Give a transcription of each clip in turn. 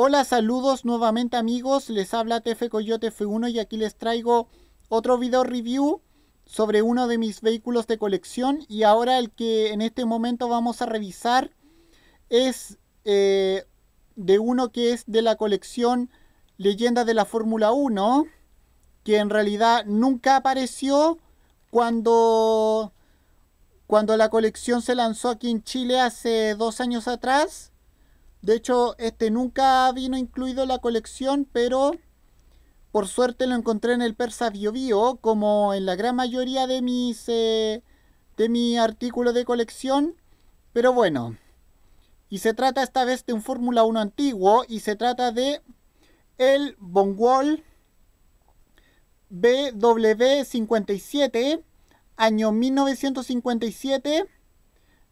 Hola, saludos nuevamente amigos, les habla TF Coyote F1 y aquí les traigo otro video review sobre uno de mis vehículos de colección y ahora el que en este momento vamos a revisar es eh, de uno que es de la colección Leyenda de la Fórmula 1 que en realidad nunca apareció cuando, cuando la colección se lanzó aquí en Chile hace dos años atrás de hecho, este nunca vino incluido en la colección, pero por suerte lo encontré en el Persa Bio como en la gran mayoría de mis eh, de mi artículo de colección. Pero bueno, y se trata esta vez de un Fórmula 1 antiguo y se trata de el Bonwall BW57 año 1957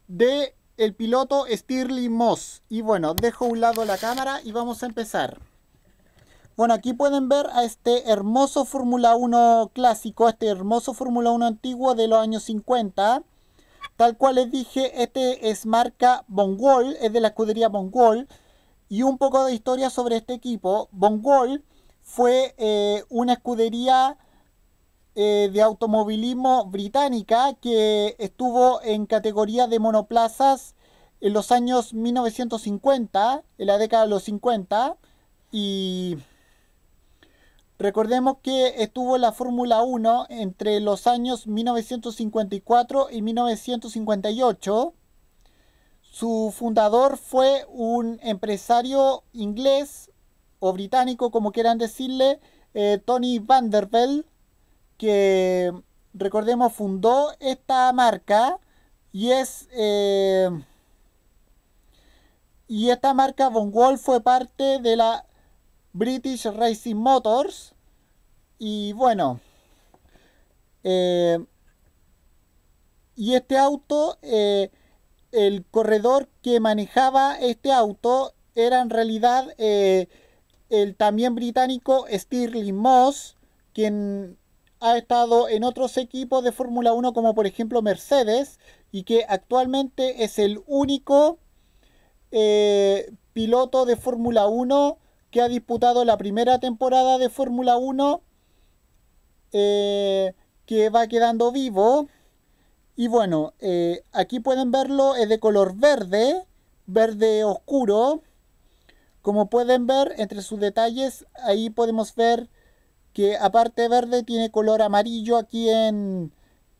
de el piloto Stirling Moss. Y bueno, dejo a un lado la cámara y vamos a empezar. Bueno, aquí pueden ver a este hermoso Fórmula 1 clásico, este hermoso Fórmula 1 antiguo de los años 50. Tal cual les dije, este es marca Bongol, es de la escudería Bongol. Y un poco de historia sobre este equipo. Bongol fue eh, una escudería eh, de automovilismo británica que estuvo en categoría de monoplazas en los años 1950, en la década de los 50, y recordemos que estuvo en la Fórmula 1 entre los años 1954 y 1958. Su fundador fue un empresario inglés o británico, como quieran decirle, eh, Tony Vanderbilt, que recordemos fundó esta marca y es eh, y esta marca Von Wolf fue parte de la British Racing Motors y bueno eh, y este auto eh, el corredor que manejaba este auto era en realidad el también británico Stirling Moss quien ha estado en otros equipos de Fórmula 1 como por ejemplo Mercedes y que actualmente es el único eh, piloto de Fórmula 1 que ha disputado la primera temporada de Fórmula 1 eh, que va quedando vivo. Y bueno, eh, aquí pueden verlo, es de color verde, verde oscuro. Como pueden ver, entre sus detalles, ahí podemos ver que aparte verde tiene color amarillo aquí en,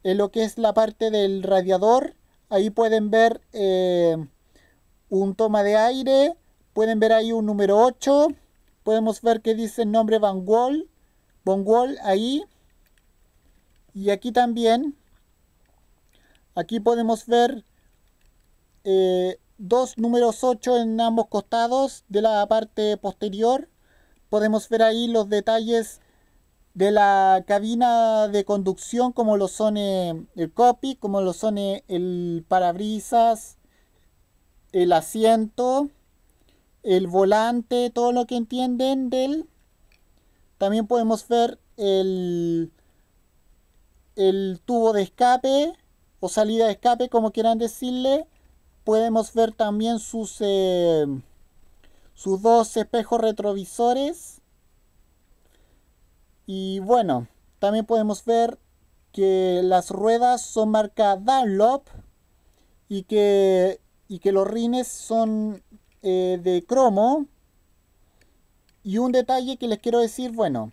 en, lo que es la parte del radiador. Ahí pueden ver eh, un toma de aire, pueden ver ahí un número 8, podemos ver que dice el nombre Van Wall, Van Wall ahí. Y aquí también, aquí podemos ver eh, dos números 8 en ambos costados de la parte posterior. Podemos ver ahí los detalles de la cabina de conducción como lo son eh, el copy, como lo son eh, el parabrisas, el asiento, el volante, todo lo que entienden del. También podemos ver el, el tubo de escape o salida de escape, como quieran decirle. Podemos ver también sus, eh, sus dos espejos retrovisores y bueno, también podemos ver que las ruedas son marca Dunlop y que, y que los rines son eh, de cromo. Y un detalle que les quiero decir, bueno,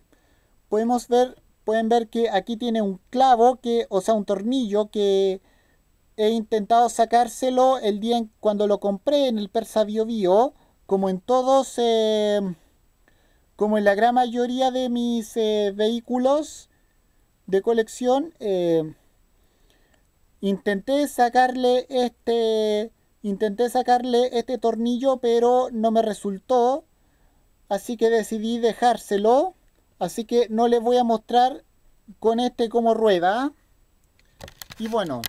podemos ver, pueden ver que aquí tiene un clavo, que, o sea, un tornillo que he intentado sacárselo el día en, cuando lo compré en el Persa Bio Bio, como en todos... Eh, como en la gran mayoría de mis eh, vehículos de colección, eh, intenté sacarle este intenté sacarle este tornillo, pero no me resultó, así que decidí dejárselo, así que no les voy a mostrar con este como rueda. Y bueno,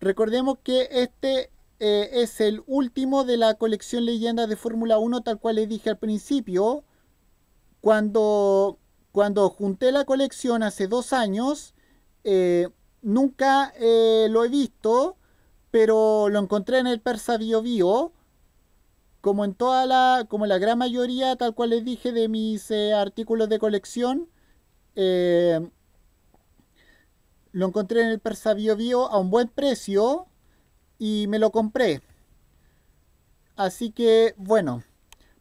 recordemos que este eh, es el último de la colección leyenda de Fórmula 1, tal cual les dije al principio. Cuando, cuando junté la colección hace dos años, eh, nunca eh, lo he visto, pero lo encontré en el Persa Bio Bio, como en toda la, como la gran mayoría, tal cual les dije, de mis eh, artículos de colección. lo encontré en el Persa Bio Bio a un buen precio y me lo compré. Así que bueno,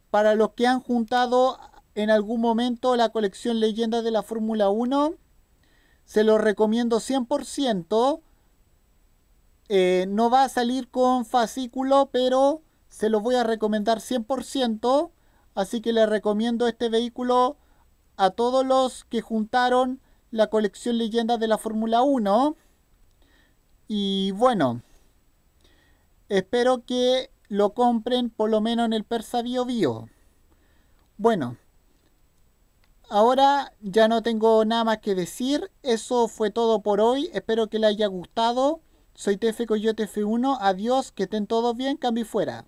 para los que han juntado en algún momento la colección leyenda de la Fórmula 1. Se lo recomiendo 100%. Eh, no va a salir con fascículo, pero se lo voy a recomendar 100%. Así que le recomiendo este vehículo a todos los que juntaron la colección leyenda de la Fórmula 1. Y bueno, espero que lo compren por lo menos en el Persa Bio Bio. Bueno, Ahora ya no tengo nada más que decir. Eso fue todo por hoy. Espero que les haya gustado. Soy TF Coyote F1. Adiós. Que estén todos bien. Cambio y fuera.